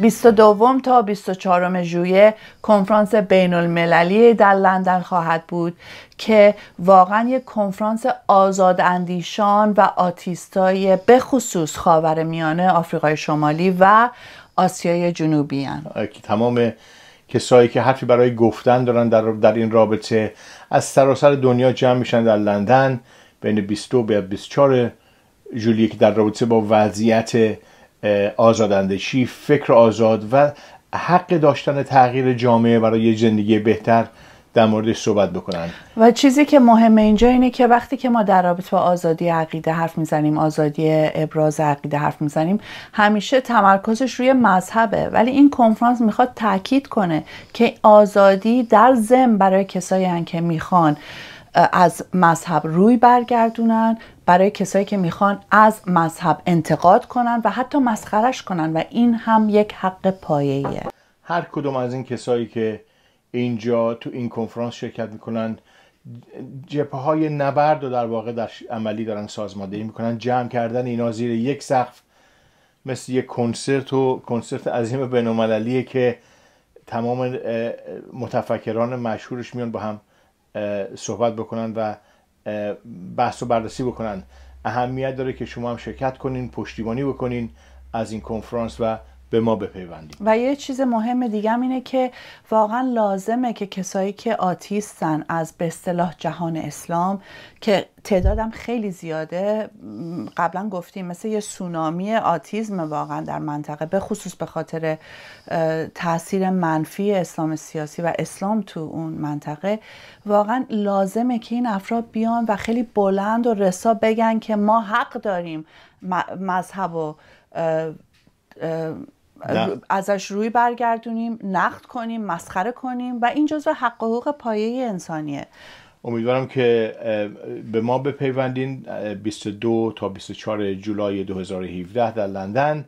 22 تا 24 ژوئیه کنفرانس بین المللی در لندن خواهد بود که واقعا یک کنفرانس آزاد اندیشان و آتیستای به خصوص خاور میانه آفریقای شمالی و آسیای جنوبی هن. تمام کسایی که حرفی برای گفتن دارن در, این رابطه از سراسر دنیا جمع میشن در لندن بین 22 به 24 جولیه که در رابطه با وضعیت آزادندشی فکر آزاد و حق داشتن تغییر جامعه برای زندگی بهتر در موردش صحبت بکنن و چیزی که مهمه اینجا اینه که وقتی که ما در رابطه با آزادی عقیده حرف میزنیم آزادی ابراز عقیده حرف میزنیم همیشه تمرکزش روی مذهبه ولی این کنفرانس میخواد تاکید کنه که آزادی در زم برای کسایی که میخوان از مذهب روی برگردونن برای کسایی که میخوان از مذهب انتقاد کنن و حتی مسخرش کنن و این هم یک حق پایهیه هر کدوم از این کسایی که اینجا تو این کنفرانس شرکت میکنن جپه های نبرد و در واقع در عملی دارن سازماندهی میکنن جمع کردن اینا زیر یک سقف مثل یک کنسرت و کنسرت عظیم بینالمللیه که تمام متفکران مشهورش میان با هم صحبت بکنن و بحث و بررسی بکنن اهمیت داره که شما هم شرکت کنین پشتیبانی بکنین از این کنفرانس و به ما بپیوندیم و یه چیز مهم دیگه اینه که واقعا لازمه که کسایی که آتیستن از به اصطلاح جهان اسلام که تعدادم خیلی زیاده قبلا گفتیم مثل یه سونامی آتیزم واقعا در منطقه به خصوص به خاطر تاثیر منفی اسلام سیاسی و اسلام تو اون منطقه واقعا لازمه که این افراد بیان و خیلی بلند و رسا بگن که ما حق داریم مذهب و ازش روی برگردونیم نقد کنیم مسخره کنیم و این جزو حق حقوق پایه انسانیه امیدوارم که به ما بپیوندین 22 تا 24 جولای 2017 در لندن